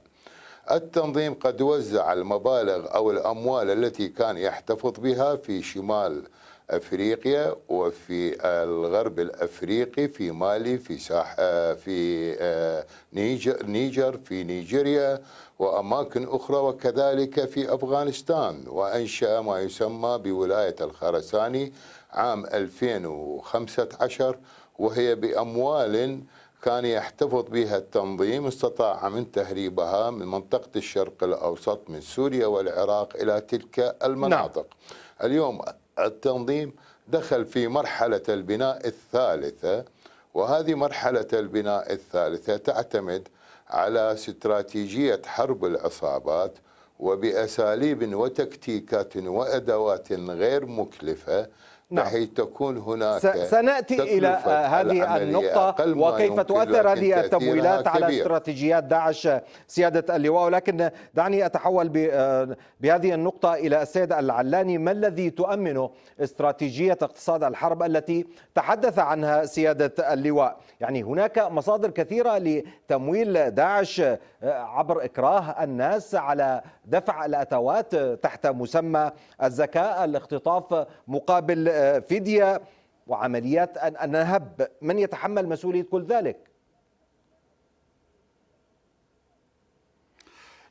التنظيم قد وزع المبالغ أو الأموال التي كان يحتفظ بها في شمال افريقيا وفي الغرب الافريقي في مالي في ساح في آه، نيجر نيجر في نيجيريا واماكن اخرى وكذلك في افغانستان وانشا ما يسمى بولايه الخرساني عام 2015 وهي باموال كان يحتفظ بها التنظيم استطاع من تهريبها من منطقة الشرق الأوسط من سوريا والعراق إلى تلك نعم. المناطق نعم. اليوم التنظيم دخل في مرحلة البناء الثالثة وهذه مرحلة البناء الثالثة تعتمد على استراتيجية حرب العصابات وبأساليب وتكتيكات وأدوات غير مكلفة نعم. تكون هناك سناتي الى آه، هذه النقطه وكيف تؤثر هذه التمويلات على استراتيجيات داعش سياده اللواء ولكن دعني اتحول آه، بهذه النقطه الى السيد العلاني ما الذي تؤمنه استراتيجيه اقتصاد الحرب التي تحدث عنها سياده اللواء يعني هناك مصادر كثيره لتمويل داعش آه، عبر اكراه الناس على دفع الأتوات تحت مسمى الزكاة الاختطاف مقابل آه، فدية وعمليات النهب من يتحمل مسؤولية كل ذلك؟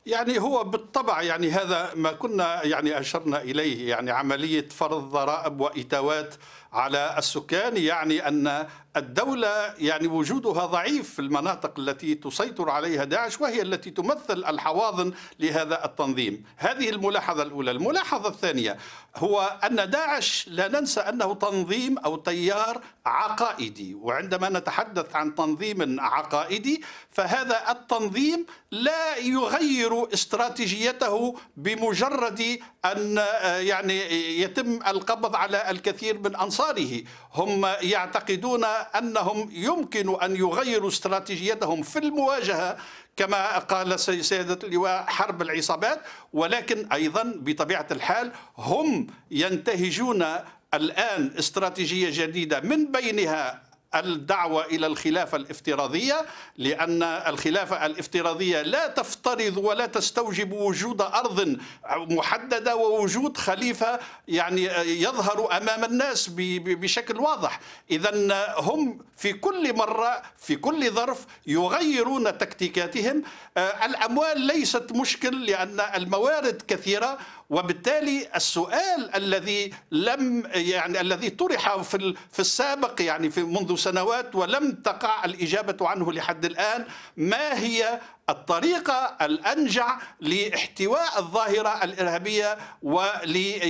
يعني هو بالطبع يعني هذا ما كنا يعني اشرنا اليه يعني عمليه فرض ضرائب واتاوات على السكان يعني أن الدولة يعني وجودها ضعيف في المناطق التي تسيطر عليها داعش وهي التي تمثل الحواضن لهذا التنظيم هذه الملاحظة الأولى الملاحظة الثانية هو أن داعش لا ننسى أنه تنظيم أو تيار عقائدي وعندما نتحدث عن تنظيم عقائدي فهذا التنظيم لا يغير استراتيجيته بمجرد أن آه، يعني يتم القبض على الكثير من أنصار انتصاره هم يعتقدون أنهم يمكن أن يغيروا استراتيجيتهم في المواجهة كما قال سيادة اللواء حرب العصابات ولكن أيضا بطبيعة الحال هم ينتهجون الآن استراتيجية جديدة من بينها الدعوة إلى الخلافة الافتراضية لأن الخلافة الافتراضية لا تفترض ولا تستوجب وجود أرض محددة ووجود خليفة يعني يظهر أمام الناس بشكل واضح إذا هم في كل مرة في كل ظرف يغيرون تكتيكاتهم آه، الأموال ليست مشكل لأن الموارد كثيرة وبالتالي السؤال الذي لم يعني الذي طرح في في السابق يعني في منذ سنوات ولم تقع الاجابه عنه لحد الان ما هي الطريقة الأنجع لاحتواء الظاهرة الإرهابية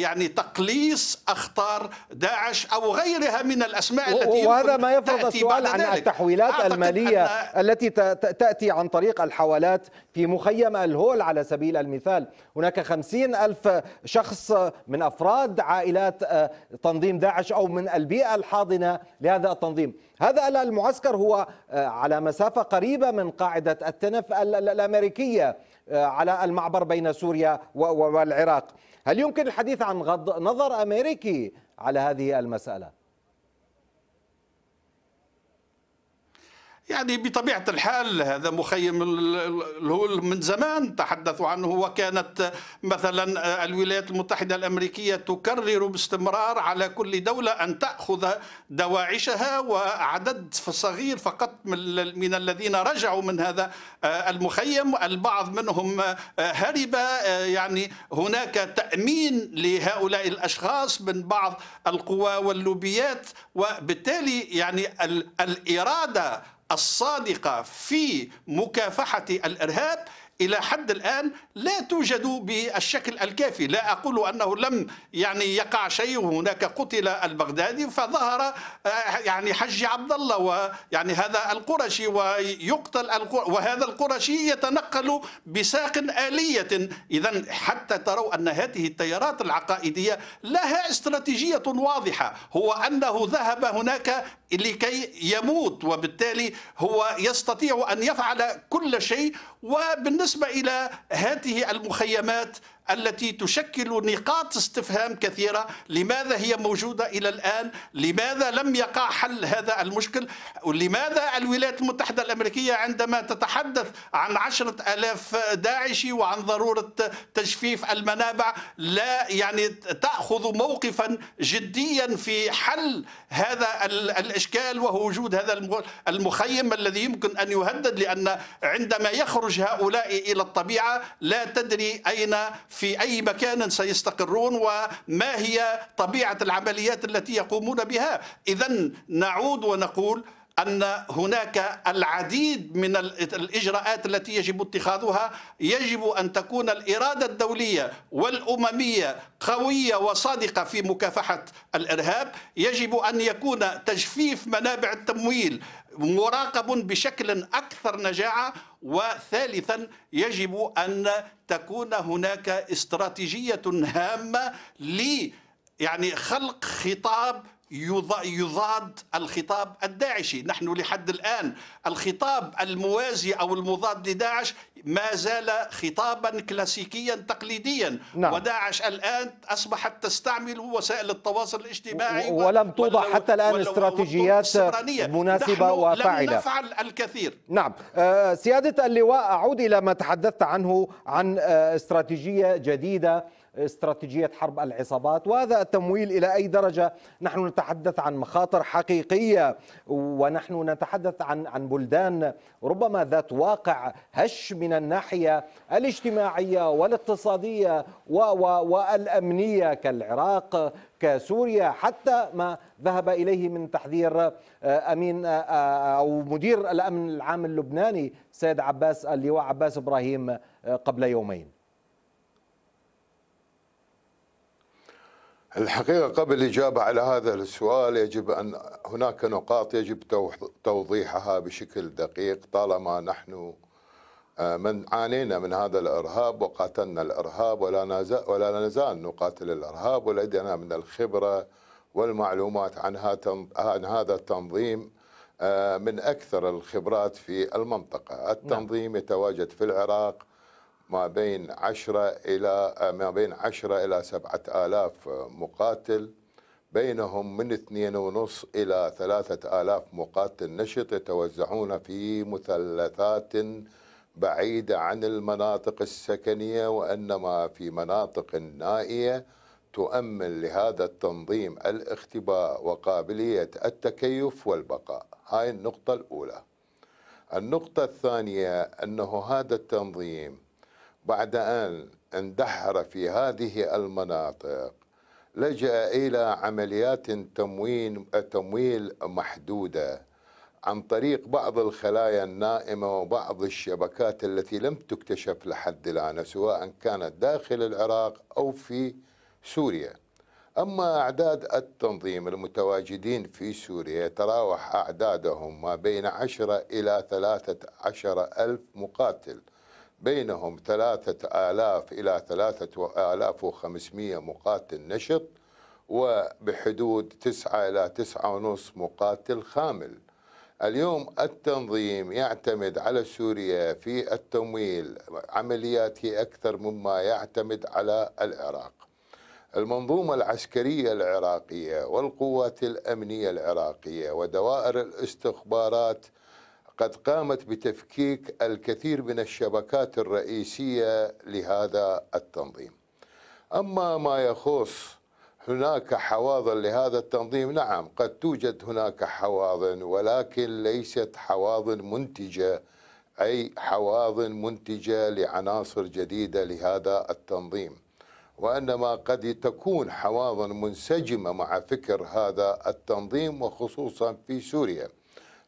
يعني تقليص أخطار داعش أو غيرها من الأسماء التي وهذا ما يفرض السؤال عن ذلك. التحويلات المالية التي تأتي عن طريق الحوالات في مخيم الهول على سبيل المثال هناك خمسين ألف شخص من أفراد عائلات آه، تنظيم داعش أو من البيئة الحاضنة لهذا التنظيم هذا المعسكر هو آه، على مسافة قريبة من قاعدة التنف الأمريكية آه، على المعبر بين سوريا والعراق هل يمكن الحديث عن غض نظر أمريكي على هذه المسألة؟ يعني بطبيعة الحال هذا مخيم الهول من زمان تحدثوا عنه وكانت مثلا الولايات المتحدة الأمريكية تكرر باستمرار على كل دولة أن تأخذ دواعشها وعدد صغير فقط من الذين رجعوا من هذا المخيم البعض منهم هرب يعني هناك تأمين لهؤلاء الأشخاص من بعض القوى واللوبيات وبالتالي يعني الإرادة الصادقة في مكافحة الإرهاب إلى حد الآن لا توجد بالشكل الكافي لا أقول أنه لم يعني يقع شيء هناك قتل البغدادي فظهر آه، يعني حج عبد الله ويعني هذا القرشي ويقتل وهذا القرشي يتنقل بساق آلية إذا حتى تروا أن هذه التيارات العقائدية لها استراتيجية واضحة هو أنه ذهب هناك لكي يموت وبالتالي هو يستطيع أن يفعل كل شيء وبالنسبة بالنسبة إلى هذه المخيمات التي تشكل نقاط استفهام كثيرة لماذا هي موجودة إلى الآن لماذا لم يقع حل هذا المشكل لماذا الولايات المتحدة الأمريكية عندما تتحدث عن عشرة ألاف داعشي وعن ضرورة تجفيف المنابع لا يعني تأخذ موقفا جديا في حل هذا الإشكال وهو وجود هذا المخيم الذي يمكن أن يهدد لأن عندما يخرج هؤلاء إلى الطبيعة لا تدري أين في أي مكان سيستقرون وما هي طبيعة العمليات التي يقومون بها إذا نعود ونقول أن هناك العديد من الإجراءات التي يجب اتخاذها يجب أن تكون الإرادة الدولية والأممية قوية وصادقة في مكافحة الإرهاب يجب أن يكون تجفيف منابع التمويل مراقب بشكل اكثر نجاعه وثالثا يجب ان تكون هناك استراتيجيه هامه ل يعني خلق خطاب يضاد الخطاب الداعشي نحن لحد الآن الخطاب الموازي أو المضاد لداعش ما زال خطابا كلاسيكيا تقليديا نعم. وداعش الآن أصبحت تستعمل وسائل التواصل الاجتماعي ولم توضع حتى الآن استراتيجيات مناسبة وفاعلة لم نفعل الكثير نعم آه، سيادة اللواء أعود إلى ما تحدثت عنه عن آه، استراتيجية جديدة استراتيجية حرب العصابات وهذا التمويل إلى أي درجة نحن نتحدث عن مخاطر حقيقية ونحن نتحدث عن عن بلدان ربما ذات واقع هش من الناحية الاجتماعية والاقتصادية والأمنية كالعراق كسوريا حتى ما ذهب اليه من تحذير آه، امين آه، آه، او مدير الامن العام اللبناني سيد عباس اللواء عباس ابراهيم قبل يومين الحقيقه قبل الاجابه على هذا السؤال يجب ان هناك نقاط يجب توضيحها بشكل دقيق طالما نحن آه، من عانينا من هذا الارهاب وقاتلنا الارهاب ولا نزال ولا نزال نقاتل الارهاب ولدينا من الخبره والمعلومات عن عن هذا التنظيم آه، من اكثر الخبرات في المنطقه، نعم. التنظيم يتواجد في العراق ما بين 10 إلى ما بين 10 إلى 7000 مقاتل بينهم من 2.5 إلى 3000 مقاتل نشط يتوزعون في مثلثات بعيدة عن المناطق السكنية وإنما في مناطق نائية تؤمن لهذا التنظيم الاختباء وقابلية التكيف والبقاء هاي النقطة الأولى النقطة الثانية أنه هذا التنظيم بعد أن اندحر في هذه المناطق لجأ إلى عمليات تموين تمويل محدودة عن طريق بعض الخلايا النائمة وبعض الشبكات التي لم تكتشف لحد الآن سواء كانت داخل العراق أو في سوريا أما أعداد التنظيم المتواجدين في سوريا يتراوح أعدادهم ما بين 10 إلى 13 ألف مقاتل بينهم ثلاثة آلاف إلى ثلاثة آلاف وخمسمائة مقاتل نشط وبحدود تسعة إلى تسعة ونص مقاتل خامل اليوم التنظيم يعتمد على سوريا في التمويل عملياته أكثر مما يعتمد على العراق المنظومة العسكرية العراقية والقوات الأمنية العراقية ودوائر الاستخبارات قد قامت بتفكيك الكثير من الشبكات الرئيسيه لهذا التنظيم. اما ما يخص هناك حواضن لهذا التنظيم نعم قد توجد هناك حواضن ولكن ليست حواضن منتجه اي حواضن منتجه لعناصر جديده لهذا التنظيم. وانما قد تكون حواضن منسجمه مع فكر هذا التنظيم وخصوصا في سوريا.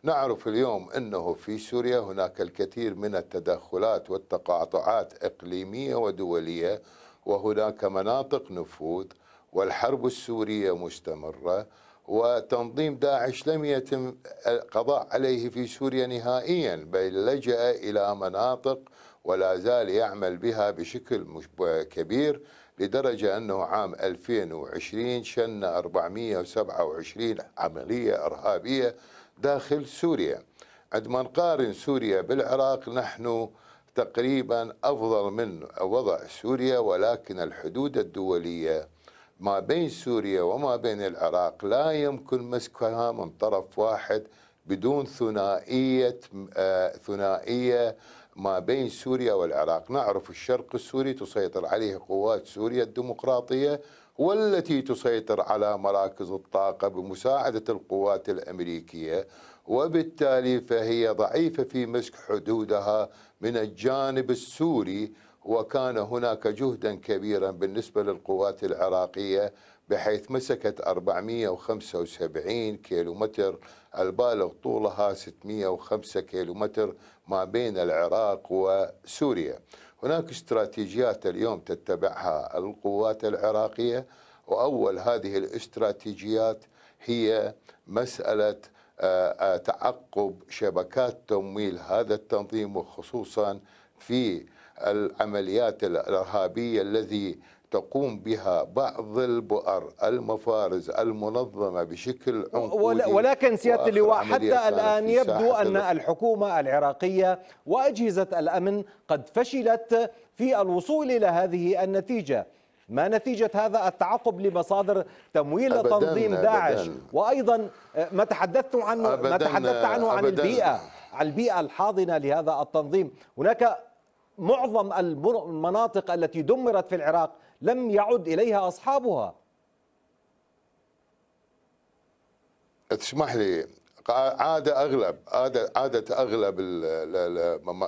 نعرف اليوم أنه في سوريا هناك الكثير من التدخلات والتقاطعات إقليمية ودولية وهناك مناطق نفوذ والحرب السورية مستمرة وتنظيم داعش لم يتم القضاء عليه في سوريا نهائيا بل لجأ إلى مناطق ولا زال يعمل بها بشكل كبير لدرجة أنه عام 2020 شن 427 عملية إرهابية داخل سوريا عندما نقارن سوريا بالعراق نحن تقريبا أفضل من وضع سوريا ولكن الحدود الدولية ما بين سوريا وما بين العراق لا يمكن مسكها من طرف واحد بدون ثنائية آه، ثنائية ما بين سوريا والعراق نعرف الشرق السوري تسيطر عليه قوات سوريا الديمقراطية والتي تسيطر على مراكز الطاقة بمساعدة القوات الأمريكية وبالتالي فهي ضعيفة في مسك حدودها من الجانب السوري وكان هناك جهدا كبيرا بالنسبة للقوات العراقية بحيث مسكت 475 كيلومتر البالغ طولها 605 كيلومتر ما بين العراق وسوريا هناك استراتيجيات اليوم تتبعها القوات العراقية وأول هذه الاستراتيجيات هي مسألة آه، آه، تعقب شبكات تمويل هذا التنظيم وخصوصا في العمليات الإرهابية الذي تقوم بها بعض البؤر المفارز المنظمه بشكل عنقودي ولكن سياده اللواء حتى الان يبدو ان الحكومه العراقيه واجهزه الامن قد فشلت في الوصول الى هذه النتيجه ما نتيجة هذا التعقب لمصادر تمويل أبداً تنظيم داعش أبداً وأيضا آه، ما تحدثت عنه ما تحدثت عنه عن البيئة عن البيئة الحاضنة لهذا التنظيم هناك معظم المناطق التي دمرت في العراق لم يعد إليها أصحابها تسمح لي عادة أغلب عادة, عادة أغلب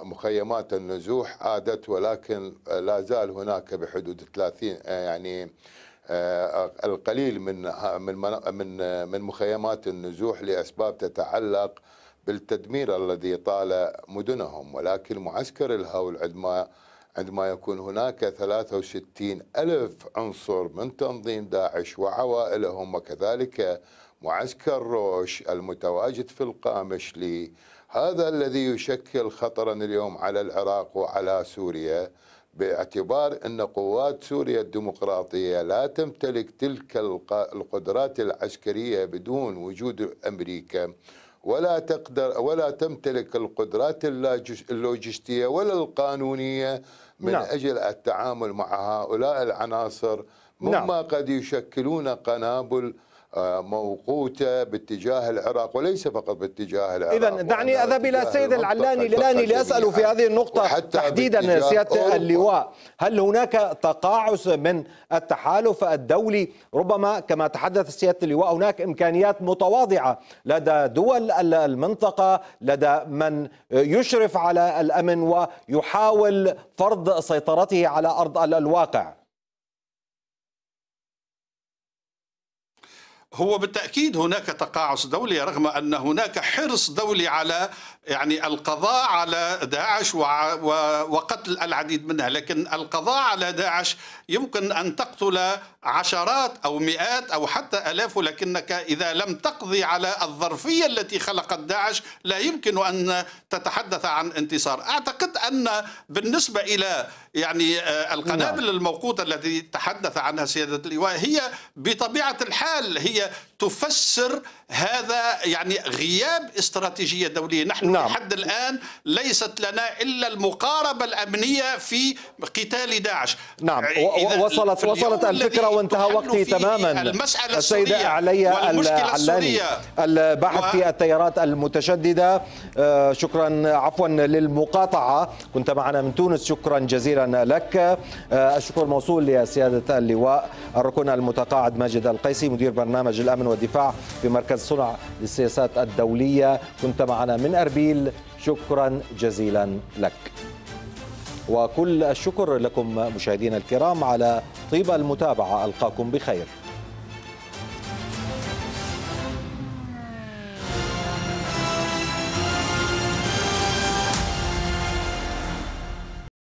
مخيمات النزوح عادت ولكن لا زال هناك بحدود 30 يعني آه، القليل من من من من مخيمات النزوح لأسباب تتعلق بالتدمير الذي طال مدنهم ولكن معسكر الهول عندما عندما يكون هناك 63 ألف عنصر من تنظيم داعش وعوائلهم وكذلك معسكر روش المتواجد في القامش لي هذا الذي يشكل خطرا اليوم على العراق وعلى سوريا باعتبار أن قوات سوريا الديمقراطية لا تمتلك تلك القدرات العسكرية بدون وجود أمريكا ولا تقدر ولا تمتلك القدرات اللوجستيه ولا القانونيه من نعم. أجل التعامل مع هؤلاء العناصر مما نعم. قد يشكلون قنابل موقوته باتجاه العراق وليس فقط باتجاه العراق اذا دعني اذهب الى السيد العلاني لاني لاساله في هذه النقطه تحديدا سياده اللواء هل هناك تقاعس من التحالف الدولي ربما كما تحدث سياده اللواء هناك امكانيات متواضعه لدى دول المنطقه لدى من يشرف على الامن ويحاول فرض سيطرته على ارض الواقع هو بالتأكيد هناك تقاعس دولي رغم أن هناك حرص دولي على يعني القضاء على داعش وقتل العديد منها لكن القضاء على داعش يمكن أن تقتل عشرات أو مئات أو حتى ألاف لكنك إذا لم تقضي على الظرفية التي خلقت داعش لا يمكن أن تتحدث عن انتصار أعتقد أن بالنسبة إلى يعني آه، القنابل نعم. الموقوتة التي تحدث عنها سيادة اللواء هي بطبيعة الحال هي تفسر هذا يعني غياب استراتيجية دولية نحن نعم. حد الآن ليست لنا إلا المقاربة الأمنية في قتال داعش نعم وصلت وصلت الفكرة وانتهى وقتي تماما المسألة السيدة علي العلاني الباحث في التيارات المتشددة آه، شكرا عفوا للمقاطعة كنت معنا من تونس شكرا جزيلا لك آه، الشكر موصول لسيادة اللواء الركن المتقاعد ماجد القيسي مدير برنامج الأمن والدفاع في مركز صنع للسياسات الدولية كنت معنا من أربيل الجميل شكرا جزيلا لك وكل الشكر لكم مشاهدينا الكرام على طيب المتابعه القاكم بخير